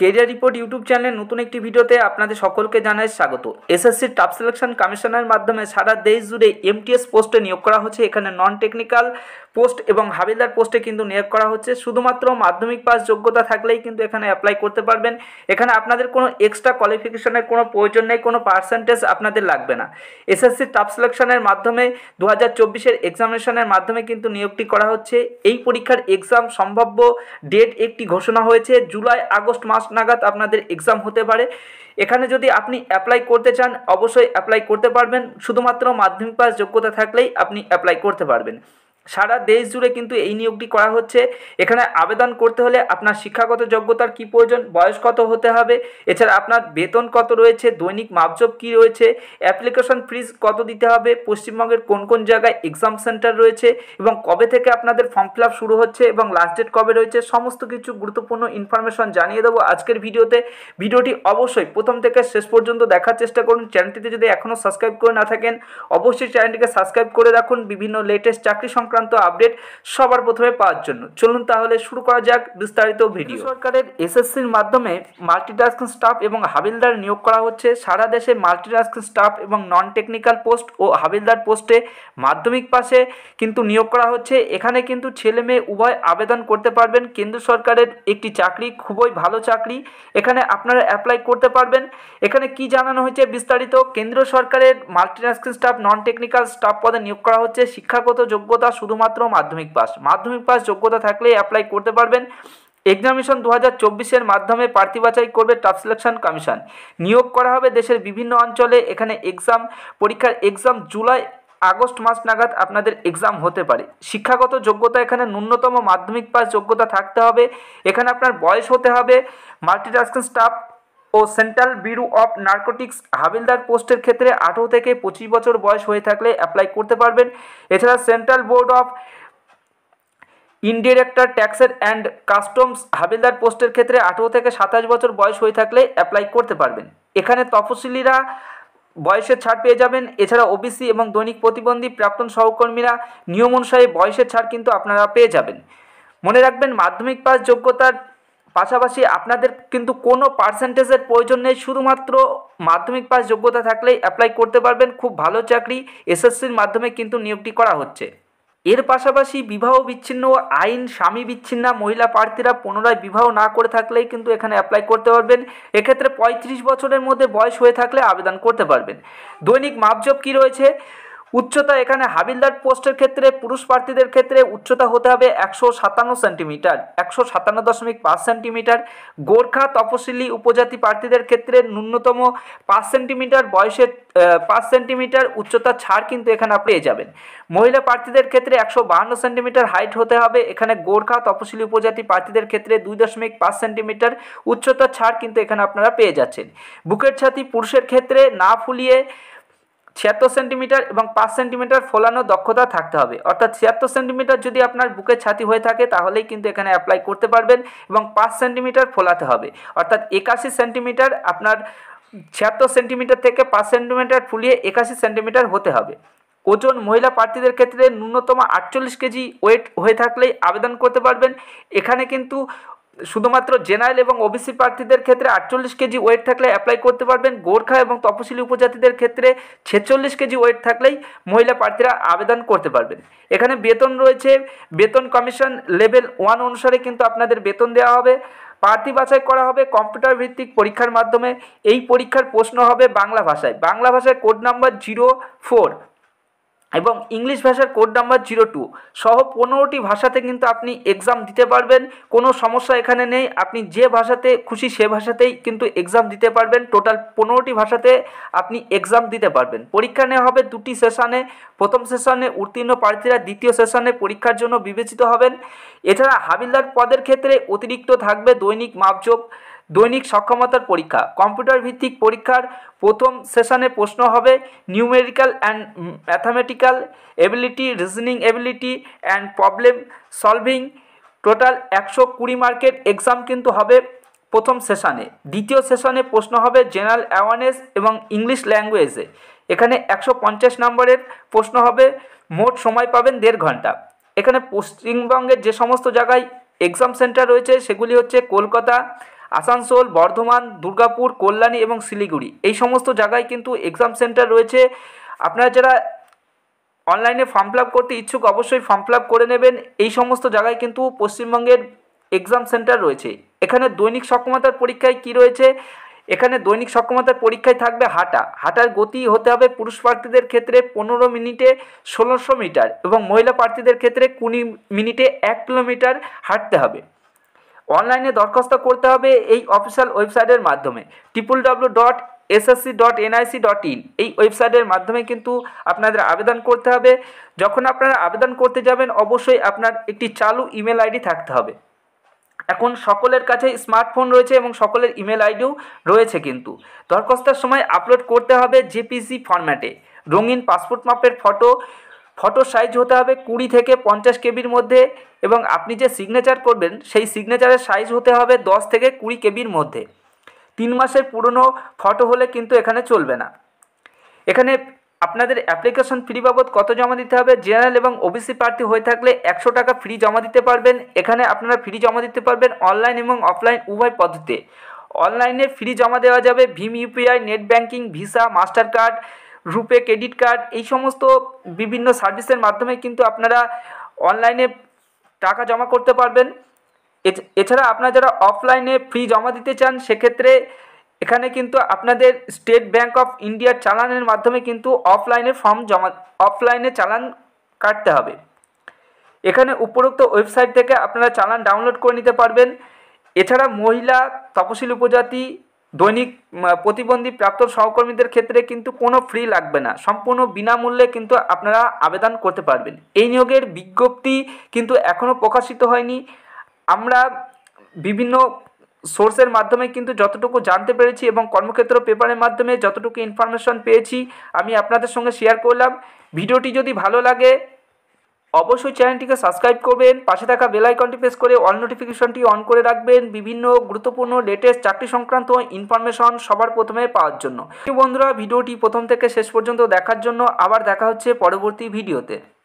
career report YouTube চ্যানেলের নতুন একটি ভিডিওতে আপনাদের সকলকে জানাই স্বাগত এসএসসি টাপ সিলেকশন কমিশনের মাধ্যমে সারা দেশ জুড়ে এমটিএস পোস্টে নিয়োগ করা হচ্ছে এখানে নন টেকনিক্যাল পোস্ট এবং হাবিলদার পোস্টে কিন্তু নিয়োগ করা হচ্ছে শুধুমাত্র মাধ্যমিক পাস যোগ্যতা থাকলেই কিন্তু এখানে অ্যাপ্লাই করতে পারবেন এখানে আপনাদের কোনো এক্সট্রা কোয়ালিফিকেশনের কোনো প্রয়োজন নেই কোনো পার্সেন্টেজ আপনাদের লাগবে না এসএসসি টাপ সিলেকশনের মাধ্যমে দু হাজার চব্বিশের এক্সামিনেশনের মাধ্যমে কিন্তু নিয়োগটি করা হচ্ছে এই পরীক্ষার এক্সাম সম্ভাব্য ডেট একটি ঘোষণা হয়েছে জুলাই আগস্ট মাস নাগাদ আপনাদের এক্সাম হতে পারে এখানে যদি আপনি অ্যাপ্লাই করতে চান অবশ্যই অ্যাপ্লাই করতে পারবেন শুধুমাত্র মাধ্যমিক পাস যোগ্যতা থাকলেই আপনি অ্যাপ্লাই করতে পারবেন সারা দেশ জুড়ে কিন্তু এই নিয়োগটি করা হচ্ছে এখানে আবেদন করতে হলে আপনার শিক্ষাগত যোগ্যতার কি প্রয়োজন বয়স কত হতে হবে এছাড়া আপনার বেতন কত রয়েছে দৈনিক মাপজব কি রয়েছে অ্যাপ্লিকেশন ফিজ কত দিতে হবে পশ্চিমবঙ্গের কোন কোন জায়গায় এক্সাম সেন্টার রয়েছে এবং কবে থেকে আপনাদের ফর্ম ফিল শুরু হচ্ছে এবং লাস্ট ডেট কবে রয়েছে সমস্ত কিছু গুরুত্বপূর্ণ ইনফরমেশন জানিয়ে দেবো আজকের ভিডিওতে ভিডিওটি অবশ্যই প্রথম থেকে শেষ পর্যন্ত দেখার চেষ্টা করুন চ্যানেলটিতে যদি এখনও সাবস্ক্রাইব করে না থাকেন অবশ্যই চ্যানেলটিকে সাবস্ক্রাইব করে রাখুন বিভিন্ন লেটেস্ট চাকরি সংক্রান্ত সংক্রান্ত আপডেট সবার প্রথমে পাওয়ার জন্য চলুন তাহলে শুরু করা যাক বিস্তারিত ভিডিও সরকারের এসএসসির মাধ্যমে মাল্টিটাস্কিং স্টাফ এবং হাবিলদার নিয়োগ করা হচ্ছে সারা দেশে মাল্টিটাস্কিং স্টাফ এবং নন টেকনিক্যাল পোস্ট ও হাবিলদার পোস্টে মাধ্যমিক পাশে কিন্তু নিয়োগ করা হচ্ছে এখানে কিন্তু ছেলে মেয়ে উভয় আবেদন করতে পারবেন কেন্দ্র সরকারের একটি চাকরি খুবই ভালো চাকরি এখানে আপনারা অ্যাপ্লাই করতে পারবেন এখানে কি জানানো হয়েছে বিস্তারিত কেন্দ্র সরকারের multitasking staff non technical staff পদে নিয়োগ করা হচ্ছে শিক্ষাগত যোগ্যতা শুধুমাত্র মাধ্যমিক পাস মাধ্যমিক পাস যোগ্যতা থাকলে অ্যাপ্লাই করতে পারবেন এক্সামিনেশন দু হাজার চব্বিশের মাধ্যমে প্রার্থী বাছাই করবে টাফ সিলেকশন কমিশন নিয়োগ করা হবে দেশের বিভিন্ন অঞ্চলে এখানে এক্সাম পরীক্ষার এক্সাম জুলাই আগস্ট মাস নাগাদ আপনাদের এক্সাম হতে পারে শিক্ষাগত যোগ্যতা এখানে ন্যূনতম মাধ্যমিক পাস যোগ্যতা থাকতে হবে এখানে আপনার বয়স হতে হবে মাল্টিটাস্কিং স্টাফ ও সেন্ট্রাল ব্যুরো অফ নার্কোটিক্স হাবিলদার পোস্টের ক্ষেত্রে আঠেরো থেকে পঁচিশ বছর বয়স হয়ে থাকলে অ্যাপ্লাই করতে পারবেন এছাড়া সেন্ট্রাল বোর্ড অফ ইনডিরেক্টর ট্যাক্সের অ্যান্ড কাস্টমস হাবিলদার পোস্টের ক্ষেত্রে আঠেরো থেকে সাতাশ বছর বয়স হয়ে থাকলে অ্যাপ্লাই করতে পারবেন এখানে তফসিলিরা বয়সের ছাড় পেয়ে যাবেন এছাড়া ওবিসি এবং দৈনিক প্রতিবন্ধী প্রাক্তন সহকর্মীরা নিয়ম অনুসারে বয়সের ছাড় কিন্তু আপনারা পেয়ে যাবেন মনে রাখবেন মাধ্যমিক পাস যোগ্যতার পাশাপাশি আপনাদের কিন্তু কোনো পার্সেন্টেজের প্রয়োজন নেই শুধুমাত্র মাধ্যমিক পাস যোগ্যতা থাকলেই অ্যাপ্লাই করতে পারবেন খুব ভালো চাকরি এসএসসির মাধ্যমে কিন্তু নিয়োগটি করা হচ্ছে এর পাশাপাশি বিবাহ বিচ্ছিন্ন আইন স্বামী বিচ্ছিন্ন মহিলা প্রার্থীরা পুনরায় বিবাহ না করে থাকলেই কিন্তু এখানে অ্যাপ্লাই করতে পারবেন এক্ষেত্রে পঁয়ত্রিশ বছরের মধ্যে বয়স হয়ে থাকলে আবেদন করতে পারবেন দৈনিক মাপজব কি রয়েছে উচ্চতা এখানে হাবিলদার পোস্টের ক্ষেত্রে পুরুষ প্রার্থীদের ক্ষেত্রে উচ্চতা হতে হবে একশো সাতান্ন সেন্টিমিটার একশো সাতান্ন দশমিক পাঁচ সেন্টিমিটার গোর্খা তপশিলি উপজাতি প্রার্থীদের ক্ষেত্রে ন্যূনতম পাঁচ সেন্টিমিটার বয়সের পাঁচ সেন্টিমিটার উচ্চতা ছাড় কিন্তু এখানে পেয়ে যাবেন মহিলা প্রার্থীদের ক্ষেত্রে একশো বাহান্ন সেন্টিমিটার হাইট হতে হবে এখানে গোর্খা তপশিলি উপজাতি প্রার্থীদের ক্ষেত্রে দুই দশমিক পাঁচ সেন্টিমিটার উচ্চতা ছাড় কিন্তু এখানে আপনারা পেয়ে যাচ্ছেন বুকের ছাতি পুরুষের ক্ষেত্রে না ফুলিয়ে ছিয়াত্তর সেন্টিমিটার এবং পাঁচ সেন্টিমিটার ফোলানো দক্ষতা থাকতে হবে অর্থাৎ ছিয়াত্তর সেন্টিমিটার যদি আপনার বুকের ছাতি হয়ে থাকে তাহলেই কিন্তু এখানে অ্যাপ্লাই করতে পারবেন এবং পাঁচ সেন্টিমিটার ফোলাতে হবে অর্থাৎ একাশি সেন্টিমিটার আপনার ছিয়াত্তর সেন্টিমিটার থেকে পাঁচ সেন্টিমিটার ফুলিয়ে একাশি সেন্টিমিটার হতে হবে ওজন মহিলা প্রার্থীদের ক্ষেত্রে ন্যূনতম আটচল্লিশ কেজি ওয়েট হয়ে থাকলেই আবেদন করতে পারবেন এখানে কিন্তু শুধুমাত্র জেনারেল এবং ওবিসি প্রার্থীদের ক্ষেত্রে আটচল্লিশ কেজি ওয়েট থাকলে অ্যাপ্লাই করতে পারবেন গোর্খা এবং তপশিলি উপজাতিদের ক্ষেত্রে ছেচল্লিশ কেজি ওয়েট থাকলেই মহিলা প্রার্থীরা আবেদন করতে পারবেন এখানে বেতন রয়েছে বেতন কমিশন লেভেল ওয়ান অনুসারে কিন্তু আপনাদের বেতন দেওয়া হবে প্রার্থী বাছাই করা হবে কম্পিউটার ভিত্তিক পরীক্ষার মাধ্যমে এই পরীক্ষার প্রশ্ন হবে বাংলা ভাষায় বাংলা ভাষায় কোড নাম্বার জিরো ফোর এবং ইংলিশ ভাষার কোড নাম্বার জিরো টু সহ পনেরোটি ভাষাতে কিন্তু আপনি এক্সাম দিতে পারবেন কোনো সমস্যা এখানে নেই আপনি যে ভাষাতে খুশি সে ভাষাতেই কিন্তু এক্সাম দিতে পারবেন টোটাল পনেরোটি ভাষাতে আপনি এক্সাম দিতে পারবেন পরীক্ষা নেওয়া হবে দুটি সেশনে প্রথম সেশনে উত্তীর্ণ প্রার্থীরা দ্বিতীয় সেশনে পরীক্ষার জন্য বিবেচিত হবেন এছাড়া হাবিলদার পদের ক্ষেত্রে অতিরিক্ত থাকবে দৈনিক মাপযোগ দৈনিক সক্ষমতার পরীক্ষা কম্পিউটার ভিত্তিক পরীক্ষার প্রথম সেশনে প্রশ্ন হবে numerical and mathematical ability reasoning ability and problem solving total একশো কুড়ি মার্কের এক্সাম কিন্তু হবে প্রথম সেশনে দ্বিতীয় সেশনে প্রশ্ন হবে জেনারেল অ্যাওয়ারনেস এবং ইংলিশ ল্যাঙ্গুয়েজে এখানে একশো পঞ্চাশ নম্বরের প্রশ্ন হবে মোট সময় পাবেন দেড় ঘন্টা এখানে পশ্চিমবঙ্গের যে সমস্ত জায়গায় এক্সাম সেন্টার রয়েছে সেগুলি হচ্ছে কলকাতা আসানসোল বর্ধমান দুর্গাপুর কল্যাণী এবং শিলিগুড়ি এই সমস্ত জায়গায় কিন্তু এক্সাম সেন্টার রয়েছে আপনারা যারা অনলাইনে ফর্ম ফিল করতে ইচ্ছুক অবশ্যই ফর্ম ফিল করে নেবেন এই সমস্ত জায়গায় কিন্তু পশ্চিমবঙ্গের এক্সাম সেন্টার রয়েছে এখানে দৈনিক সক্ষমতার পরীক্ষায় কি রয়েছে এখানে দৈনিক সক্ষমতার পরীক্ষায় থাকবে হাঁটা হাঁটার গতি হতে হবে পুরুষ প্রার্থীদের ক্ষেত্রে পনেরো মিনিটে ষোলোশো মিটার এবং মহিলা প্রার্থীদের ক্ষেত্রে কুড়ি মিনিটে এক কিলোমিটার হাঁটতে হবে অনলাইনে দরখাস্ত করতে হবে এই অফিসিয়াল ওয়েবসাইটের মাধ্যমে triple W dot SSC dot NIC dot in এই ওয়েবসাইটের মাধ্যমে কিন্তু আপনাদের আবেদন করতে হবে যখন আপনারা আবেদন করতে যাবেন অবশ্যই আপনার একটি চালু ইমেল আইডি থাকতে হবে এখন সকলের কাছে স্মার্টফোন রয়েছে এবং সকলের ইমেল আইডিও রয়েছে কিন্তু দরখাস্তের সময় আপলোড করতে হবে জেপিসি ফরম্যাটে রঙিন পাসপোর্ট মাপের ফটো ফটো সাইজ হতে হবে কুড়ি থেকে পঞ্চাশ কেবির মধ্যে এবং আপনি যে সিগনেচার করবেন সেই সিগনেচারের সাইজ হতে হবে দশ থেকে কুড়ি কেবির মধ্যে তিন মাসের পুরনো ফটো হলে কিন্তু এখানে চলবে না এখানে আপনাদের অ্যাপ্লিকেশন ফ্রি বাবদ কত জমা দিতে হবে জেনারেল এবং ওবিসি প্রার্থী হয়ে থাকলে একশো টাকা ফ্রি জমা দিতে পারবেন এখানে আপনারা ফ্রি জমা দিতে পারবেন অনলাইন এবং অফলাইন উভয় পদ্ধতিতে অনলাইনে ফ্রি জমা দেওয়া যাবে ভিম UPI net banking Visa Mastercard RuPay credit card এই সমস্ত বিভিন্ন সার্ভিসের মাধ্যমে কিন্তু আপনারা অনলাইনে টাকা জমা করতে পারবেন এছাড়া আপনারা যারা অফলাইনে ফ্রি জমা দিতে চান সেক্ষেত্রে এখানে কিন্তু আপনাদের স্টেট ব্যাঙ্ক অফ ইন্ডিয়ার চালানের মাধ্যমে কিন্তু অফলাইনে ফর্ম জমা অফলাইনে চালান কাটতে হবে এখানে উপরোক্ত ওয়েবসাইট থেকে আপনারা চালান ডাউনলোড করে নিতে পারবেন এছাড়া মহিলা তপশিল উপজাতি দৈনিক প্রতিবন্ধী প্রাপ্ত সহকর্মীদের ক্ষেত্রে কিন্তু কোনো ফ্রি লাগবে না সম্পূর্ণ বিনামূল্যে কিন্তু আপনারা আবেদন করতে পারবেন এই নিয়োগের বিজ্ঞপ্তি কিন্তু এখনও প্রকাশিত হয়নি আমরা বিভিন্ন সোর্সের মাধ্যমে কিন্তু যতটুকু জানতে পেরেছি এবং কর্মক্ষেত্র পেপারের মাধ্যমে যতটুকু ইনফরমেশন পেয়েছি আমি আপনাদের সঙ্গে শেয়ার করলাম ভিডিওটি যদি ভালো লাগে অবশ্যই চ্যানেলটিকে সাবস্ক্রাইব করবেন পাশে থাকা বেল আইকনটি প্রেস করে অল নোটিফিকেশনটি অন করে রাখবেন বিভিন্ন গুরুত্বপূর্ণ লেটেস্ট চাকরি সংক্রান্ত ইনফরমেশন সবার প্রথমে পাওয়ার জন্য বন্ধুরা ভিডিওটি প্রথম থেকে শেষ পর্যন্ত দেখার জন্য আবার দেখা হচ্ছে পরবর্তী ভিডিওতে